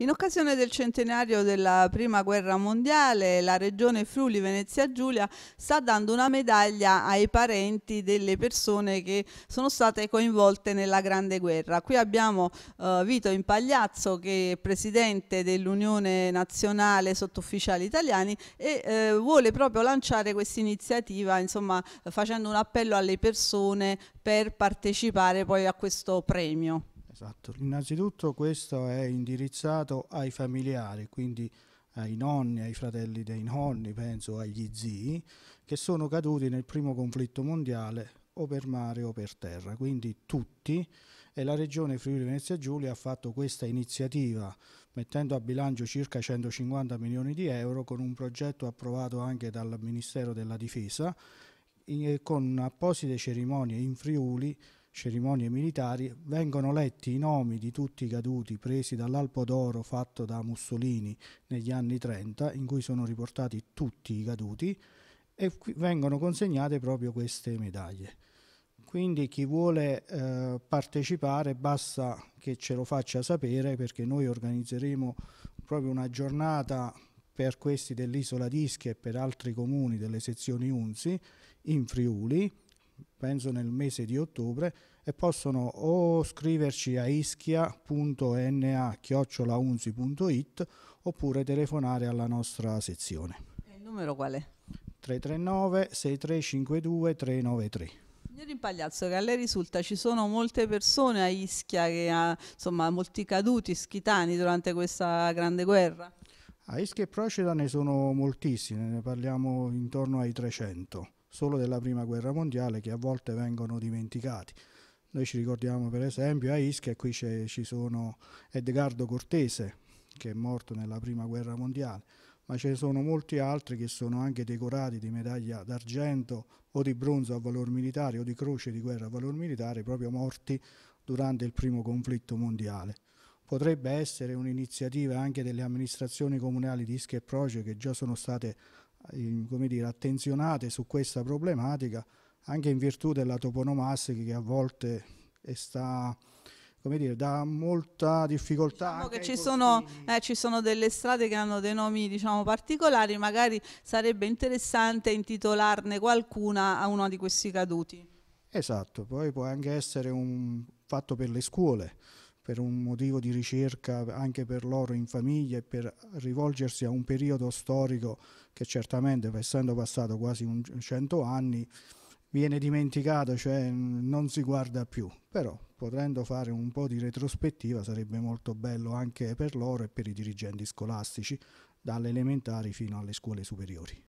In occasione del centenario della Prima Guerra Mondiale, la Regione Friuli Venezia Giulia sta dando una medaglia ai parenti delle persone che sono state coinvolte nella Grande Guerra. Qui abbiamo eh, Vito Impagliazzo che è presidente dell'Unione Nazionale Sottufficiali Italiani e eh, vuole proprio lanciare questa iniziativa, insomma, facendo un appello alle persone per partecipare poi a questo premio. Esatto. Innanzitutto questo è indirizzato ai familiari, quindi ai nonni, ai fratelli dei nonni, penso agli zii, che sono caduti nel primo conflitto mondiale o per mare o per terra, quindi tutti e la regione Friuli Venezia Giulia ha fatto questa iniziativa mettendo a bilancio circa 150 milioni di euro con un progetto approvato anche dal Ministero della Difesa con apposite cerimonie in Friuli cerimonie militari, vengono letti i nomi di tutti i caduti presi dall'Alpo d'Oro fatto da Mussolini negli anni 30, in cui sono riportati tutti i caduti, e vengono consegnate proprio queste medaglie. Quindi chi vuole eh, partecipare basta che ce lo faccia sapere perché noi organizzeremo proprio una giornata per questi dell'isola d'Ischia e per altri comuni delle sezioni Unzi in Friuli penso nel mese di ottobre, e possono o scriverci a ischia.na.unzi.it oppure telefonare alla nostra sezione. E il numero qual è? 339 6352 393. Signor Impagliazzo, che a lei risulta ci sono molte persone a Ischia che ha insomma, molti caduti schitani durante questa grande guerra? A Ischia e Proceda ne sono moltissime, ne parliamo intorno ai 300 solo della prima guerra mondiale che a volte vengono dimenticati. Noi ci ricordiamo per esempio a Ischia, qui ci sono Edgardo Cortese che è morto nella prima guerra mondiale, ma ce ne sono molti altri che sono anche decorati di medaglia d'argento o di bronzo a valor militare o di croce di guerra a valor militare, proprio morti durante il primo conflitto mondiale. Potrebbe essere un'iniziativa anche delle amministrazioni comunali di Ischia e Proce che già sono state come dire, attenzionate su questa problematica anche in virtù della toponomastica che a volte sta come dire, dà molta difficoltà. Diciamo che ci sono, eh, ci sono, delle strade che hanno dei nomi diciamo, particolari, magari sarebbe interessante intitolarne qualcuna a uno di questi caduti. Esatto, poi può anche essere un fatto per le scuole, per un motivo di ricerca anche per loro in famiglia e per rivolgersi a un periodo storico che certamente, essendo passato quasi 100 anni, viene dimenticato, cioè non si guarda più. Però potendo fare un po' di retrospettiva sarebbe molto bello anche per loro e per i dirigenti scolastici, dalle elementari fino alle scuole superiori.